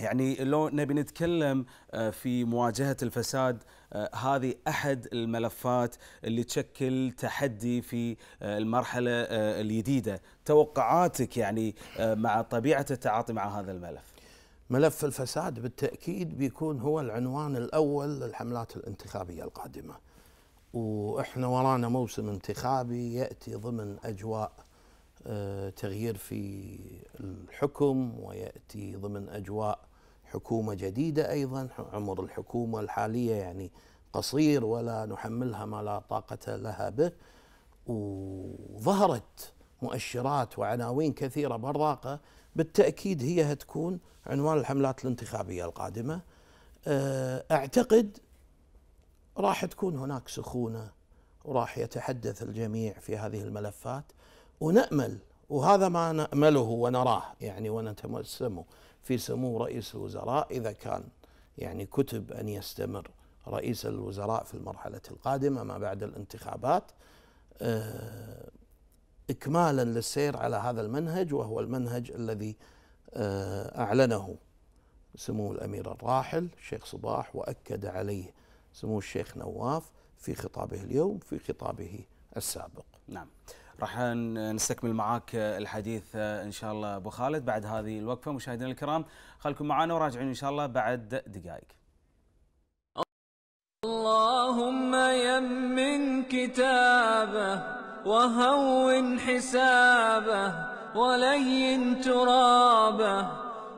يعني لو نبي نتكلم آه، في مواجهة الفساد آه، هذه أحد الملفات اللي تشكل تحدي في آه، المرحلة الجديدة توقعاتك يعني مع طبيعة التعاطي مع هذا الملف ملف الفساد بالتأكيد بيكون هو العنوان الأول للحملات الانتخابية القادمة وإحنا ورانا موسم انتخابي يأتي ضمن أجواء آه، تغيير في الحكم وياتي ضمن اجواء حكومه جديده ايضا عمر الحكومه الحاليه يعني قصير ولا نحملها ما لا طاقه لها به وظهرت مؤشرات وعناوين كثيره براقه بالتاكيد هي هتكون عنوان الحملات الانتخابيه القادمه آه، اعتقد راح تكون هناك سخونه وراح يتحدث الجميع في هذه الملفات ونأمل وهذا ما نأمله ونراه يعني ونتمسمه في سمو رئيس الوزراء إذا كان يعني كتب أن يستمر رئيس الوزراء في المرحلة القادمة ما بعد الانتخابات آه، إكمالا للسير على هذا المنهج وهو المنهج الذي آه، أعلنه سمو الأمير الراحل الشيخ صباح وأكد عليه سمو الشيخ نواف في خطابه اليوم في خطابه السابق نعم راح نستكمل معاك الحديث آه، ان شاء الله ابو خالد بعد هذه الوقفه مشاهدينا الكرام خليكم معنا وراجعين ان شاء الله بعد دقائق اللهم يمن كتابه وهون حسابه ولين ترابه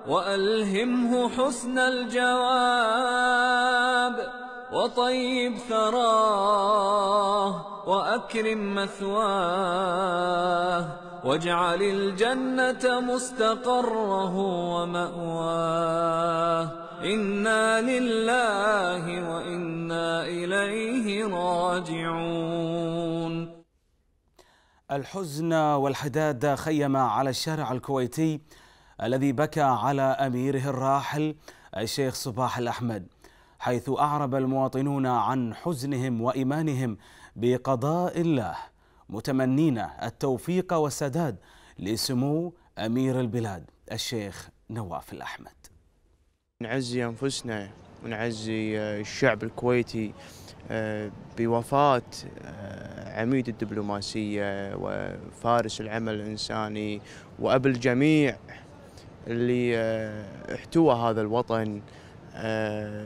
والهمه حسن الجواب وطيب ثراه واكرم مثواه واجعل الجنه مستقره وماواه انا لله وانا اليه راجعون الحزن والحداد خيم على الشارع الكويتي الذي بكى على اميره الراحل الشيخ صباح الاحمد حيث اعرب المواطنون عن حزنهم وايمانهم بقضاء الله متمنين التوفيق والسداد لسمو أمير البلاد الشيخ نواف الأحمد نعزي أنفسنا ونعزي آه، الشعب الكويتي آه، بوفاة آه، عميد الدبلوماسية وفارس العمل الإنساني وأب الجميع اللي احتوى هذا الوطن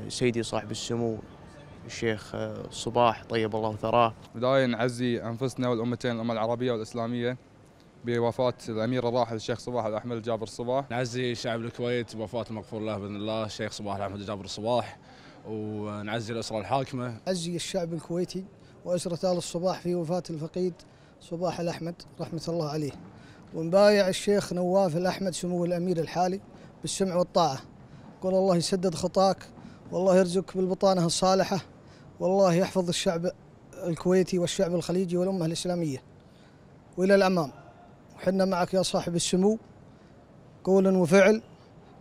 سيدي صاحب السمو الشيخ آه، صباح طيب الله ثراه بداية نعزي أنفسنا والأمتين الأمة العربية والإسلامية بوفاة الأمير الراحل الشيخ صباح الأحمد جابر الصباح نعزي شعب الكويت بوفاة المغفور له بإذن الله الشيخ صباح الأحمد جابر الصباح ونعزي الأسرة الحاكمة نعزي الشعب الكويتي وأسرة آل الصباح في وفاة الفقيد صباح الأحمد رحمة الله عليه ونبايع الشيخ نواف الأحمد سمو الأمير الحالي بالسمع والطاعة قول الله يسدد خطاك والله يرزقك بالبطانة الصالحة والله يحفظ الشعب الكويتي والشعب الخليجي والأمة الإسلامية وإلى الأمام وحنا معك يا صاحب السمو قول وفعل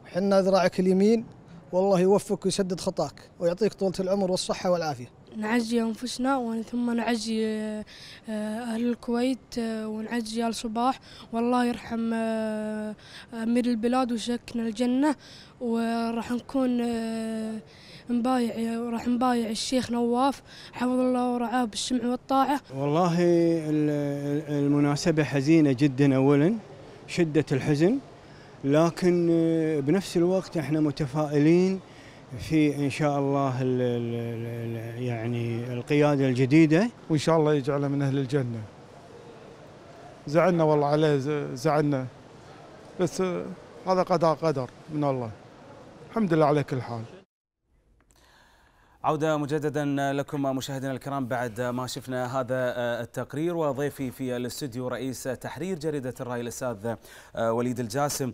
حنا ذراعك اليمين والله يوفقك ويسدد خطاك ويعطيك طولة العمر والصحة والعافية نعزي أنفسنا ومن ثم نعزي آه، أهل الكويت آه، ونعزي آل صباح والله يرحم آه، أمير البلاد ويسكن الجنة وراح نكون مبايع إيه، راح مبايع الشيخ نواف حفظ الله ورعاه بالسمع والطاعه. والله المناسبه حزينه جدا اولا شده الحزن لكن آه، بنفس الوقت احنا متفائلين في ان شاء الله الـ الـ يعني القياده الجديده وان شاء الله يجعله من اهل الجنه. زعلنا والله عليه زعلنا بس آه، هذا قضاء قدر من الله الحمد لله على كل حال عودة مجددا لكم مشاهدينا الكرام بعد ما شفنا هذا التقرير وضيفي في الاستوديو رئيس تحرير جريدة الرأي الأستاذ وليد الجاسم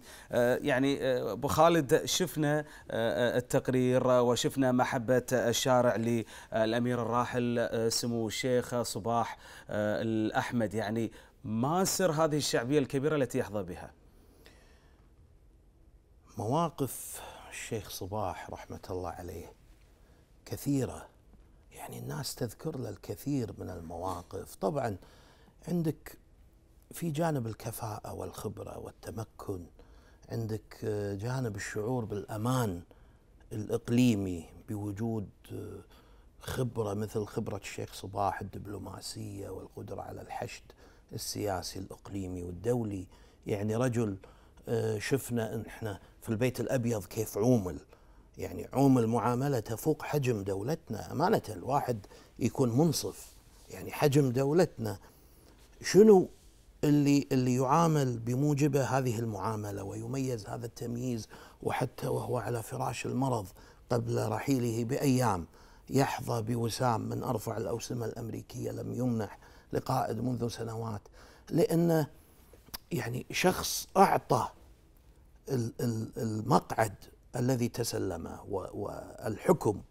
يعني أبو خالد شفنا التقرير وشفنا محبة الشارع للأمير الراحل سمو الشيخ صباح الأحمد يعني ما سر هذه الشعبية الكبيرة التي يحظى بها مواقف الشيخ صباح رحمة الله عليه كثيرة يعني الناس تذكر له الكثير من المواقف طبعا عندك في جانب الكفاءة والخبرة والتمكن عندك آه، جانب الشعور بالأمان الإقليمي بوجود آه، خبرة مثل خبرة الشيخ صباح الدبلوماسية والقدرة على الحشد السياسي الإقليمي والدولي يعني رجل آه، شفنا احنا في البيت الأبيض كيف عومل يعني عوم المعاملة تفوق حجم دولتنا أمانة الواحد يكون منصف يعني حجم دولتنا شنو اللي اللي يعامل بموجبه هذه المعامله ويميز هذا التمييز وحتى وهو على فراش المرض قبل رحيله بايام يحظى بوسام من ارفع الاوسمه الامريكيه لم يمنح لقائد منذ سنوات لانه يعني شخص اعطى المقعد الذي تسلم والحكم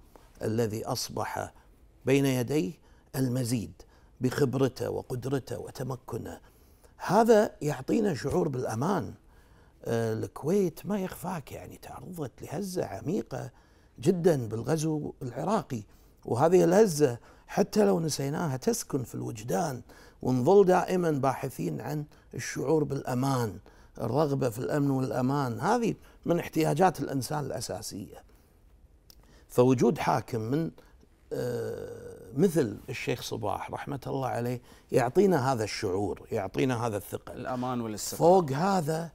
الذي اصبح بين يديه المزيد بخبرته وقدرته وتمكنه هذا يعطينا شعور بالامان آه، الكويت ما يخفاك يعني تعرضت لهزه عميقه جدا بالغزو العراقي وهذه الهزه حتى لو نسيناها تسكن في الوجدان ونظل دائما باحثين عن الشعور بالامان الرغبه في الامن والامان هذه من احتياجات الانسان الاساسيه فوجود حاكم من آه، مثل الشيخ صباح رحمه الله عليه يعطينا هذا الشعور يعطينا هذا الثقل الامان والاستقرار فوق هذا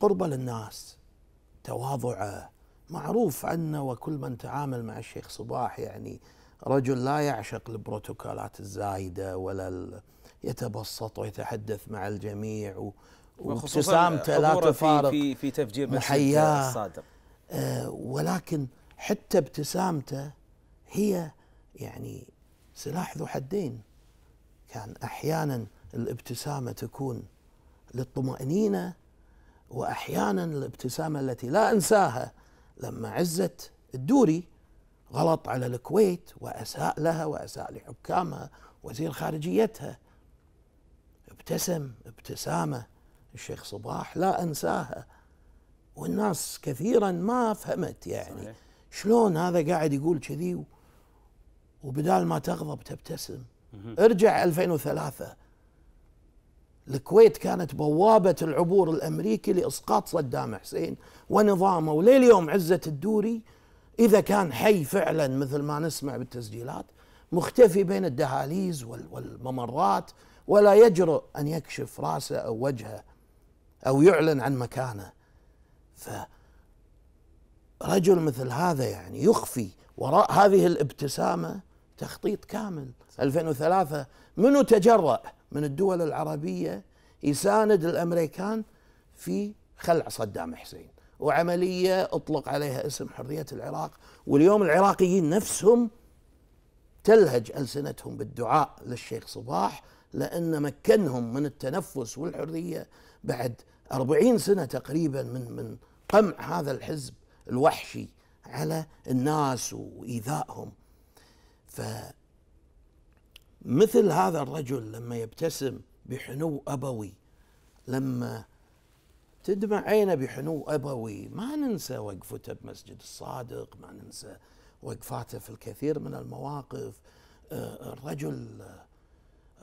قربه للناس تواضعه معروف عنا وكل من تعامل مع الشيخ صباح يعني رجل لا يعشق البروتوكولات الزايده ولا يتبسط ويتحدث مع الجميع وابتسامته لا تفارق في, في تفجير محياه الصادق آه ولكن حتى ابتسامته هي يعني سلاح ذو حدين كان احيانا الابتسامه تكون للطمانينه واحيانا الابتسامه التي لا انساها لما عزت الدوري غلط على الكويت واساء لها واساء لحكامها وزير خارجيتها ابتسم ابتسامه الشيخ صباح لا أنساها والناس كثيرا ما فهمت يعني صحيح. شلون هذا قاعد يقول كذي وبدال ما تغضب تبتسم ارجع 2003 الكويت كانت بوابة العبور الأمريكي لإسقاط صدام حسين ونظامه ولليوم عزة الدوري إذا كان حي فعلا مثل ما نسمع بالتسجيلات مختفي بين الدهاليز والممرات ولا يجرؤ أن يكشف رأسه أو وجهه أو يعلن عن مكانه فرجل مثل هذا يعني يخفي وراء هذه الابتسامة تخطيط كامل 2003 منو تجرأ من الدول العربية يساند الأمريكان في خلع صدام حسين وعملية أطلق عليها اسم حرية العراق واليوم العراقيين نفسهم تلهج ألسنتهم بالدعاء للشيخ صباح لأن مكنهم من التنفس والحرية بعد أربعين سنة تقريبا من من قمع هذا الحزب الوحشي على الناس وإيذائهم فمثل هذا الرجل لما يبتسم بحنو أبوي لما تدمع عينه بحنو أبوي ما ننسى وقفته بمسجد الصادق ما ننسى وقفاته في الكثير من المواقف آه، الرجل آه،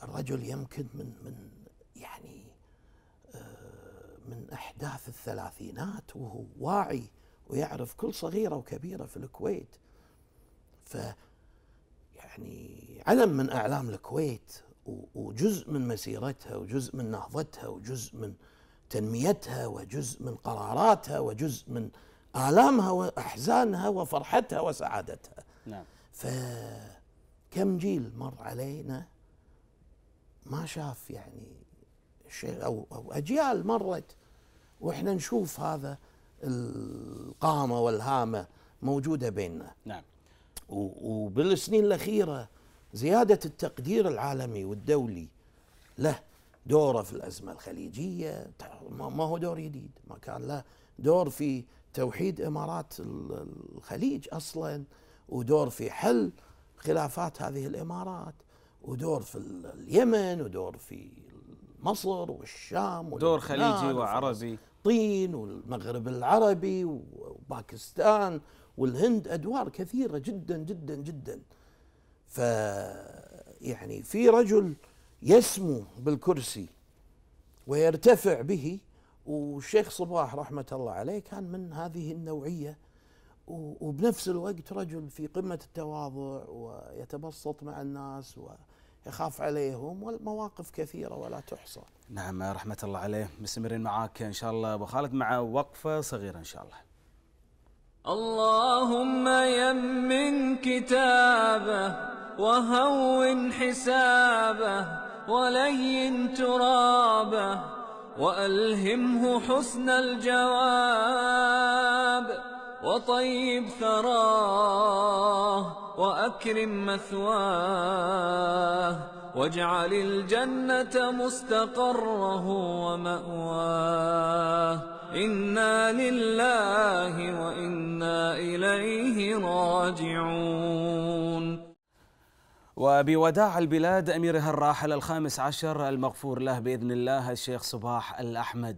الرجل يمكن من من يعني من أحداث الثلاثينات وهو واعي ويعرف كل صغيرة وكبيرة في الكويت ف يعني علم من أعلام الكويت وجزء من مسيرتها وجزء من نهضتها وجزء من تنميتها وجزء من قراراتها وجزء من آلامها وأحزانها وفرحتها وسعادتها نعم فكم جيل مر علينا ما شاف يعني أو, أو أجيال مرت وإحنا نشوف هذا القامة والهامة موجودة بيننا نعم وبالسنين الأخيرة زيادة التقدير العالمي والدولي له دوره في الأزمة الخليجية ما هو دور جديد ما كان له دور في توحيد إمارات الخليج أصلا ودور في حل خلافات هذه الإمارات ودور في اليمن ودور في مصر والشام دور خليجي وعربي طين والمغرب العربي وباكستان والهند ادوار كثيره جدا جدا جدا ف يعني في رجل يسمو بالكرسي ويرتفع به والشيخ صباح رحمه الله عليه كان من هذه النوعيه وبنفس الوقت رجل في قمه التواضع ويتبسط مع الناس و يخاف عليهم والمواقف كثيرة ولا تحصى نعم رحمة الله عليه مستمرين معاك إن شاء الله أبو خالد مع وقفة صغيرة إن شاء الله اللهم يمن كتابه وهون حسابه ولين ترابه وألهمه حسن الجواب وطيب ثراه واكرم مثواه واجعل الجنه مستقره وماواه انا لله وانا اليه راجعون وبوداع البلاد أميرها الراحل الخامس عشر المغفور له بإذن الله الشيخ صباح الأحمد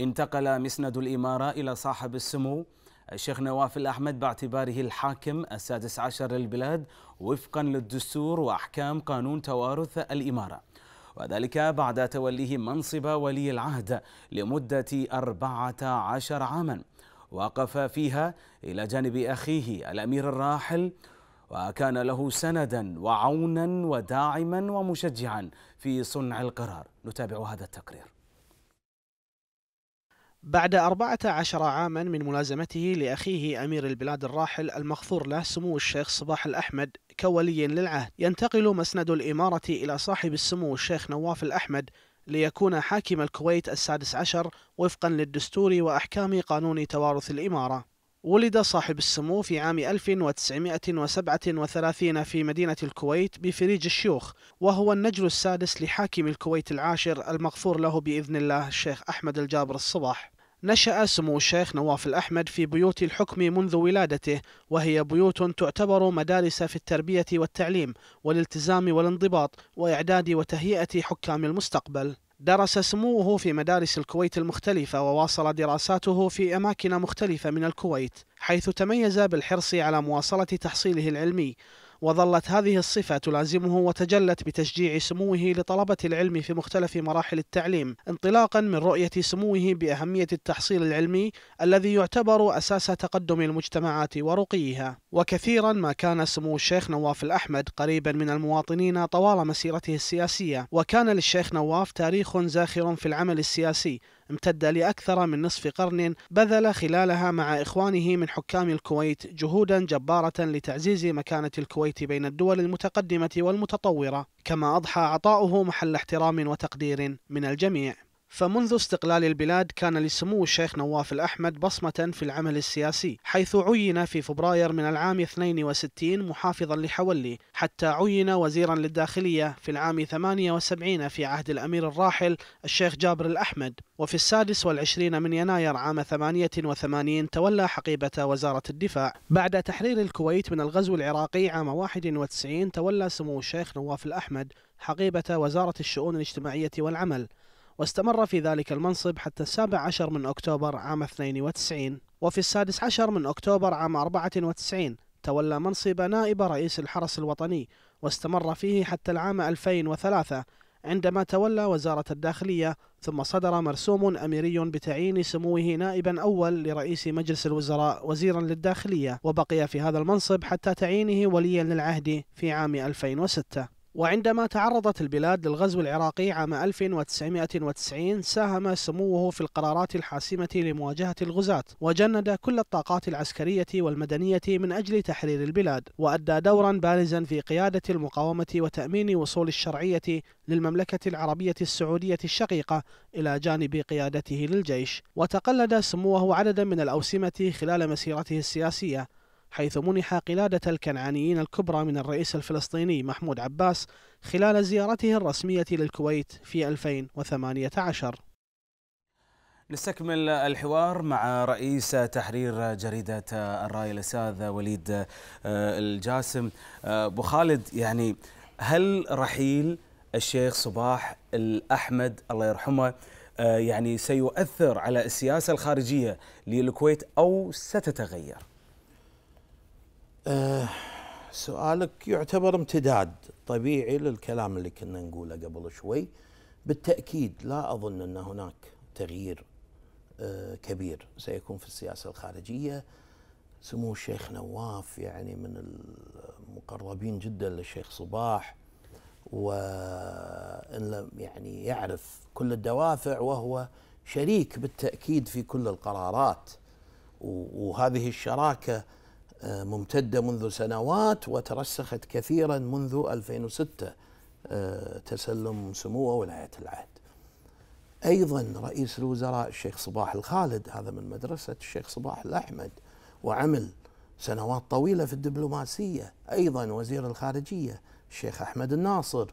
انتقل مسند الإمارة إلى صاحب السمو الشيخ نواف الأحمد باعتباره الحاكم السادس عشر للبلاد وفقا للدستور وأحكام قانون توارث الإمارة وذلك بعد توليه منصب ولي العهد لمدة 14 عاما وقف فيها إلى جانب أخيه الأمير الراحل وكان له سندا وعونا وداعما ومشجعا في صنع القرار نتابع هذا التقرير بعد 14 عاما من ملازمته لأخيه أمير البلاد الراحل المغفور له سمو الشيخ صباح الأحمد كولي للعهد ينتقل مسند الإمارة إلى صاحب السمو الشيخ نواف الأحمد ليكون حاكم الكويت السادس عشر وفقا للدستور وأحكام قانون توارث الإمارة ولد صاحب السمو في عام 1937 في مدينة الكويت بفريج الشيوخ وهو النجل السادس لحاكم الكويت العاشر المغفور له بإذن الله الشيخ أحمد الجابر الصباح نشأ سمو الشيخ نواف الأحمد في بيوت الحكم منذ ولادته وهي بيوت تعتبر مدارس في التربية والتعليم والالتزام والانضباط وإعداد وتهيئة حكام المستقبل درس سموه في مدارس الكويت المختلفة وواصل دراساته في أماكن مختلفة من الكويت حيث تميز بالحرص على مواصلة تحصيله العلمي وظلت هذه الصفة تلازمه وتجلت بتشجيع سموه لطلبة العلم في مختلف مراحل التعليم انطلاقا من رؤية سموه بأهمية التحصيل العلمي الذي يعتبر أساس تقدم المجتمعات ورقيها وكثيرا ما كان سمو الشيخ نواف الأحمد قريبا من المواطنين طوال مسيرته السياسية وكان للشيخ نواف تاريخ زاخر في العمل السياسي امتد لأكثر من نصف قرن بذل خلالها مع إخوانه من حكام الكويت جهودا جبارة لتعزيز مكانة الكويت بين الدول المتقدمة والمتطورة كما أضحى عطاؤه محل احترام وتقدير من الجميع فمنذ استقلال البلاد كان لسمو الشيخ نواف الأحمد بصمة في العمل السياسي حيث عين في فبراير من العام 62 محافظا لحولي حتى عين وزيرا للداخلية في العام 78 في عهد الأمير الراحل الشيخ جابر الأحمد وفي السادس والعشرين من يناير عام 88 تولى حقيبة وزارة الدفاع بعد تحرير الكويت من الغزو العراقي عام 91 تولى سمو الشيخ نواف الأحمد حقيبة وزارة الشؤون الاجتماعية والعمل واستمر في ذلك المنصب حتى السابع عشر من أكتوبر عام 92 وفي السادس عشر من أكتوبر عام 94 تولى منصب نائب رئيس الحرس الوطني واستمر فيه حتى العام 2003 عندما تولى وزارة الداخلية ثم صدر مرسوم أميري بتعيين سموه نائبا أول لرئيس مجلس الوزراء وزيرا للداخلية وبقي في هذا المنصب حتى تعيينه وليا للعهد في عام 2006 وعندما تعرضت البلاد للغزو العراقي عام 1990 ساهم سموه في القرارات الحاسمة لمواجهة الغزاة وجند كل الطاقات العسكرية والمدنية من أجل تحرير البلاد وأدى دورا بارزا في قيادة المقاومة وتأمين وصول الشرعية للمملكة العربية السعودية الشقيقة إلى جانب قيادته للجيش وتقلد سموه عددا من الأوسمة خلال مسيرته السياسية حيث منح قلادة الكنعانيين الكبرى من الرئيس الفلسطيني محمود عباس خلال زيارته الرسمية للكويت في 2018 نستكمل الحوار مع رئيس تحرير جريدة الرأي الأستاذ وليد آه، الجاسم آه، أبو خالد يعني هل رحيل الشيخ صباح الأحمد الله يرحمه آه، يعني سيؤثر على السياسة الخارجية للكويت أو ستتغير؟ أه سؤالك يعتبر امتداد طبيعي للكلام اللي كنا نقوله قبل شوي بالتأكيد لا أظن أن هناك تغيير أه كبير سيكون في السياسة الخارجية سمو الشيخ نواف يعني من المقربين جدا للشيخ صباح وإن لم يعني يعرف كل الدوافع وهو شريك بالتأكيد في كل القرارات وهذه الشراكة آه، ممتدة منذ سنوات وترسخت كثيرا منذ 2006 آه، تسلم سموه ولاية العهد أيضا رئيس الوزراء الشيخ صباح الخالد هذا من مدرسة الشيخ صباح الأحمد وعمل سنوات طويلة في الدبلوماسية أيضا وزير الخارجية الشيخ أحمد الناصر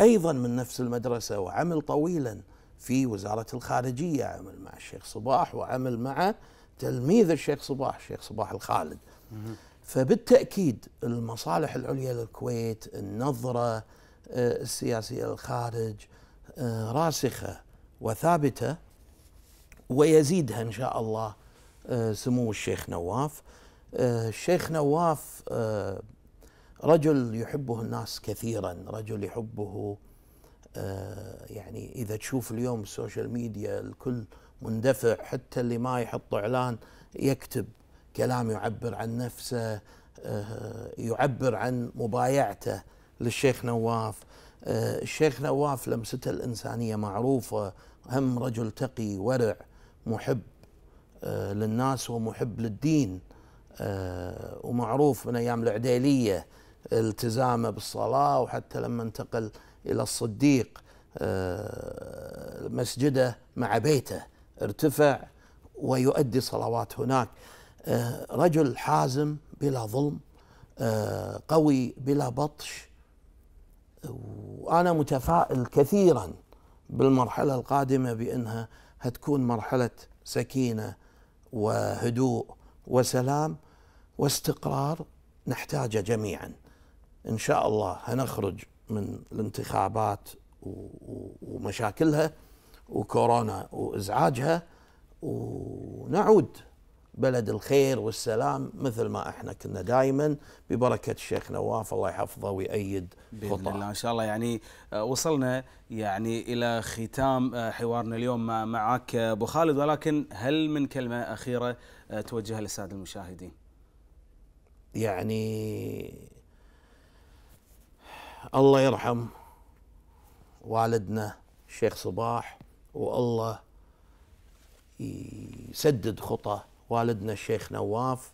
أيضا من نفس المدرسة وعمل طويلا في وزارة الخارجية عمل مع الشيخ صباح وعمل مع تلميذ الشيخ صباح الشيخ صباح الخالد فبالتاكيد المصالح العليا للكويت النظره آه، السياسيه للخارج آه، راسخه وثابته ويزيدها ان شاء الله آه، سمو الشيخ نواف الشيخ نواف رجل يحبه الناس كثيرا رجل يحبه يعني اذا تشوف اليوم السوشيال ميديا الكل مندفع حتى اللي ما يحط اعلان يكتب كلام يعبر عن نفسه آه، يعبر عن مبايعته للشيخ نواف آه، الشيخ نواف لمسته الإنسانية معروفة هم رجل تقي ورع محب آه، للناس ومحب للدين ومعروف من أيام العديلية التزامه بالصلاة وحتى لما انتقل إلى الصديق مسجده مع بيته ارتفع ويؤدي صلوات هناك آه، رجل حازم بلا ظلم آه، قوي بلا بطش وأنا متفائل كثيرا بالمرحلة القادمة بأنها هتكون مرحلة سكينة وهدوء وسلام واستقرار نحتاجه جميعا إن شاء الله هنخرج من الانتخابات ومشاكلها وكورونا وإزعاجها ونعود بلد الخير والسلام مثل ما احنا كنا دائما ببركه الشيخ نواف الله يحفظه ويأيد خطاه باذن الله ان شاء الله يعني آه، وصلنا يعني الى ختام آه، حوارنا اليوم معك آه، ابو خالد ولكن هل من كلمه اخيره توجهها للساده المشاهدين؟ يعني الله يرحم والدنا الشيخ صباح والله يسدد خطاه والدنا الشيخ نواف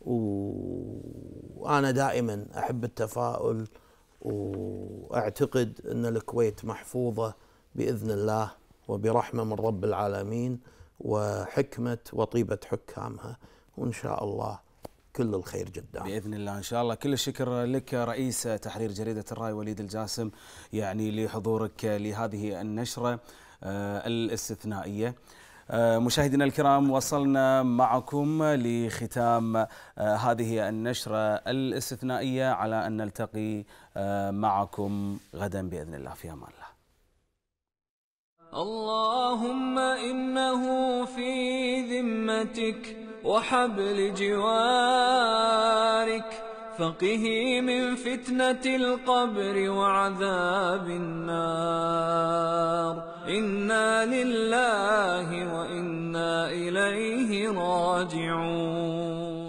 وأنا دائما أحب التفاؤل وأعتقد أن الكويت محفوظة بإذن الله وبرحمة من رب العالمين وحكمة وطيبة حكامها وإن شاء الله كل الخير جدا باذن الله ان شاء الله كل الشكر لك رئيس تحرير جريده الراي وليد الجاسم يعني لحضورك لهذه النشره آه، الاستثنائيه آه، مشاهدينا الكرام وصلنا معكم لختام آه، هذه النشرة الاستثنائية على أن نلتقي آه، معكم غدا بإذن الله في أمان الله اللهم إنه في ذمتك وحبل جوارك فقه من فتنة القبر وعذاب النار إنا لله وإنا إليه راجعون